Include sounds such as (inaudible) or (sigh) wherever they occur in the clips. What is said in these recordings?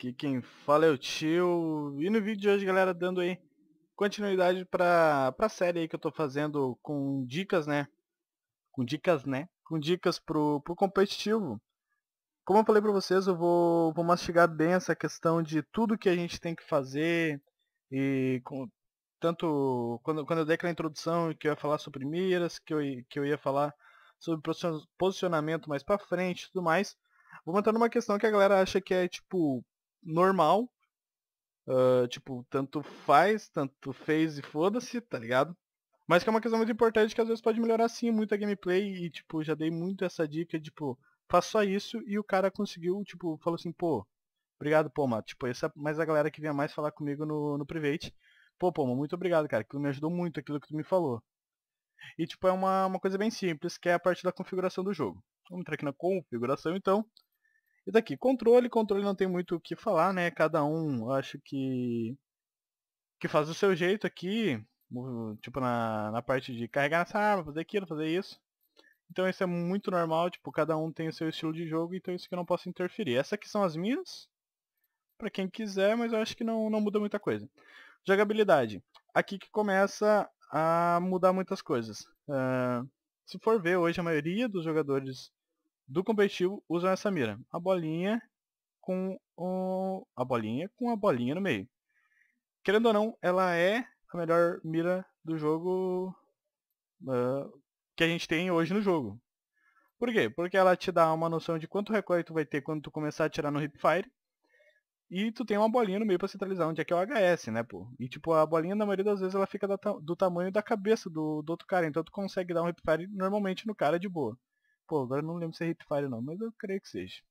Aqui quem fala é o tio. E no vídeo de hoje, galera, dando aí continuidade para pra série aí que eu tô fazendo com dicas, né? Com dicas, né? Com dicas pro, pro competitivo. Como eu falei para vocês, eu vou, vou mastigar bem essa questão de tudo que a gente tem que fazer. E com, tanto quando, quando eu dei aquela introdução que eu ia falar sobre miras, que eu, que eu ia falar sobre posicionamento mais para frente e tudo mais. Vou entrar numa questão que a galera acha que é tipo normal. Uh, tipo, tanto faz, tanto fez e foda-se, tá ligado? Mas que é uma questão muito importante que às vezes pode melhorar sim muito a gameplay. E, tipo, já dei muito essa dica, tipo, faz só isso e o cara conseguiu, tipo, falou assim, pô, obrigado, pô, mano. Tipo, essa é mais a galera que vinha mais falar comigo no, no private. Pô, pô, muito obrigado, cara. Aquilo me ajudou muito, aquilo que tu me falou. E, tipo, é uma, uma coisa bem simples, que é a parte da configuração do jogo. Vamos entrar aqui na configuração, então. E daqui, controle, controle não tem muito o que falar, né? Cada um, acho que que faz o seu jeito aqui, tipo na, na parte de carregar essa arma, fazer aquilo, fazer isso. Então isso é muito normal, tipo, cada um tem o seu estilo de jogo, então isso que eu não posso interferir. Essas aqui são as minhas, para quem quiser, mas eu acho que não, não muda muita coisa. Jogabilidade. Aqui que começa a mudar muitas coisas. Uh, se for ver, hoje a maioria dos jogadores do competitivo usam essa mira. A bolinha com o, a bolinha com a bolinha no meio. Querendo ou não, ela é a melhor mira do jogo uh, que a gente tem hoje no jogo. Por quê? Porque ela te dá uma noção de quanto recorte tu vai ter quando tu começar a atirar no hipfire. E tu tem uma bolinha no meio para centralizar onde é que é o HS, né, pô? E tipo, a bolinha na maioria das vezes ela fica do tamanho da cabeça do, do outro cara, então tu consegue dar um hipfire normalmente no cara de boa. Pô, agora não lembro se é Hipfire não, mas eu creio que seja.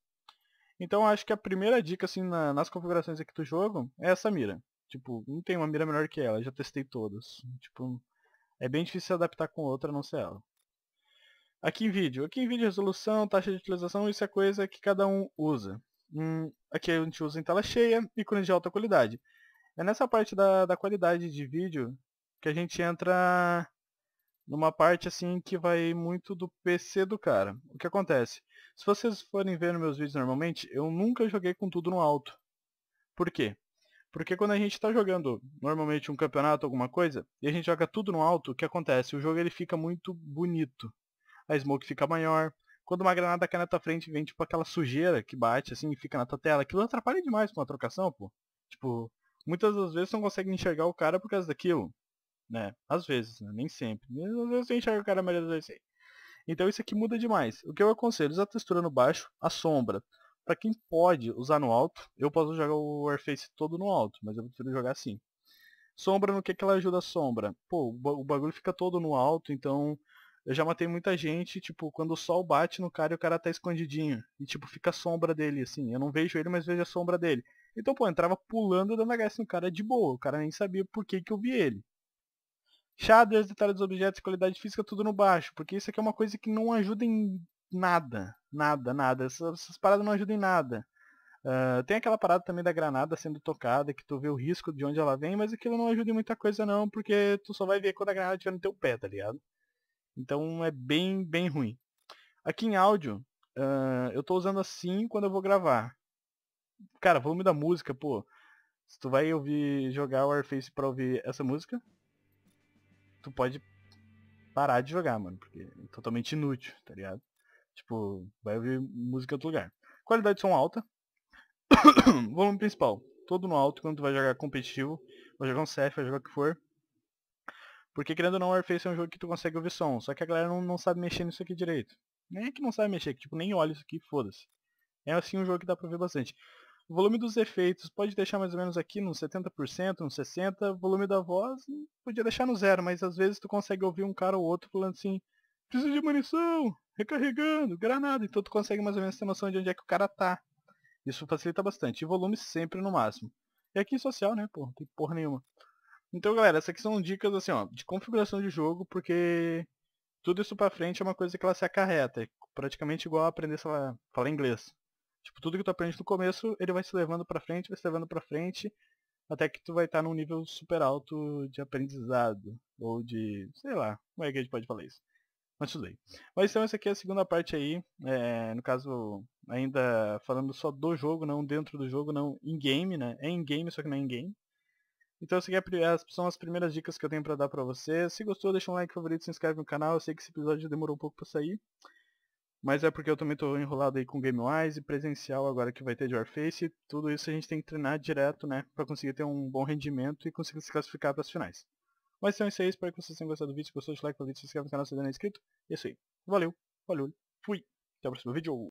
Então acho que a primeira dica, assim, na, nas configurações aqui do jogo, é essa mira. Tipo, não tem uma mira melhor que ela, já testei todas. Tipo, é bem difícil se adaptar com outra a não ser ela. Aqui em vídeo. Aqui em vídeo, resolução, taxa de utilização, isso é coisa que cada um usa. Hum, aqui a gente usa em tela cheia, ícone de alta qualidade. É nessa parte da, da qualidade de vídeo que a gente entra numa parte assim que vai muito do PC do cara. O que acontece? Se vocês forem ver meus vídeos normalmente, eu nunca joguei com tudo no alto. Por quê? Porque quando a gente está jogando normalmente um campeonato, alguma coisa, e a gente joga tudo no alto, o que acontece? O jogo ele fica muito bonito. A smoke fica maior. Quando uma granada cai na tua frente, vem tipo aquela sujeira que bate assim e fica na tua tela. Aquilo atrapalha demais com a trocação, pô. Tipo, muitas das vezes você não consegue enxergar o cara por causa daquilo né? Às vezes, né? nem sempre. Às vezes você enxerga o cara a das vezes. Então isso aqui muda demais. O que eu aconselho, usa a textura no baixo, a sombra. Para quem pode usar no alto, eu posso jogar o Airface todo no alto, mas eu prefiro jogar assim. Sombra, no que, que ela ajuda a sombra? Pô, o bagulho fica todo no alto, então eu já matei muita gente, tipo, quando o sol bate no cara e o cara tá escondidinho. E, tipo, fica a sombra dele, assim. Eu não vejo ele, mas vejo a sombra dele. Então, pô, eu entrava pulando dando HS no cara de boa. O cara nem sabia por que que eu vi ele shaders, detalhes dos objetos, qualidade física, tudo no baixo. Porque isso aqui é uma coisa que não ajuda em nada. Nada, nada. Essas, essas paradas não ajudam em nada. Uh, tem aquela parada também da granada sendo tocada, que tu vê o risco de onde ela vem, mas aquilo não ajuda em muita coisa não, porque tu só vai ver quando a granada estiver no teu pé, tá ligado? Então é bem, bem ruim. Aqui em áudio, uh, eu tô usando assim quando eu vou gravar. Cara, volume da música, pô. Se tu vai ouvir jogar o Warface pra ouvir essa música, tu pode parar de jogar, mano, porque é totalmente inútil, tá ligado? Tipo, vai ouvir música em outro lugar. Qualidade de som alta. (coughs) Volume principal, todo no alto quando tu vai jogar competitivo, vai jogar um CF, vai jogar o que for. Porque querendo ou não, o Warface é um jogo que tu consegue ouvir som, só que a galera não, não sabe mexer nisso aqui direito. Nem é que não sabe mexer, que tipo, nem olha isso aqui, foda-se. É assim um jogo que dá pra ver bastante. O volume dos efeitos pode deixar mais ou menos aqui nos 70%, nos 60%. volume da voz hum, podia deixar no zero, mas às vezes tu consegue ouvir um cara ou outro falando assim, preciso de munição, recarregando, granada. Então tu consegue mais ou menos ter noção de onde é que o cara tá. Isso facilita bastante. E volume sempre no máximo. E aqui social, né, pô, não tem porra nenhuma. Então, galera, essas aqui são dicas, assim, ó, de configuração de jogo, porque tudo isso pra frente é uma coisa que ela se acarreta. Praticamente igual a aprender, sei lá, falar inglês. Tipo, tudo que tu aprende no começo, ele vai se levando para frente, vai se levando para frente, até que tu vai estar tá num nível super alto de aprendizado. Ou de. sei lá, como é que a gente pode falar isso? Mas tudo bem. Mas então essa aqui é a segunda parte aí. É, no caso, ainda falando só do jogo, não dentro do jogo, não in game, né? É in game, só que não é in game. Então essas é são as primeiras dicas que eu tenho para dar pra você. Se gostou, deixa um like favorito, se inscreve no canal. Eu sei que esse episódio demorou um pouco pra sair. Mas é porque eu também estou enrolado aí com GameWise e presencial agora que vai ter de Warface. Tudo isso a gente tem que treinar direto, né? Pra conseguir ter um bom rendimento e conseguir se classificar para as finais. Mas então é isso aí. Espero que vocês tenham gostado do vídeo. Se gostou, deixa o like para o vídeo, se inscreve no canal se ainda não é inscrito. E é isso aí. Valeu, valeu, fui. Até o próximo vídeo.